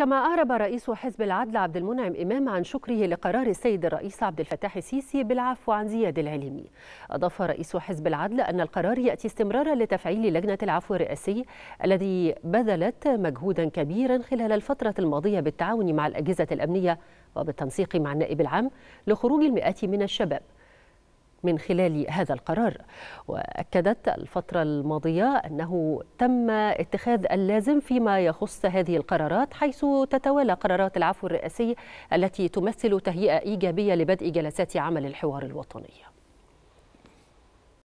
كما أعرب رئيس حزب العدل عبد المنعم إمام عن شكره لقرار السيد الرئيس عبد الفتاح السيسي بالعفو عن زياد العلمي أضاف رئيس حزب العدل أن القرار يأتي استمرارا لتفعيل لجنة العفو الرئاسي الذي بذلت مجهودا كبيرا خلال الفترة الماضية بالتعاون مع الأجهزة الأمنية وبالتنسيق مع النائب العام لخروج المئات من الشباب من خلال هذا القرار واكدت الفتره الماضيه انه تم اتخاذ اللازم فيما يخص هذه القرارات حيث تتوالى قرارات العفو الرئاسي التي تمثل تهيئه ايجابيه لبدء جلسات عمل الحوار الوطني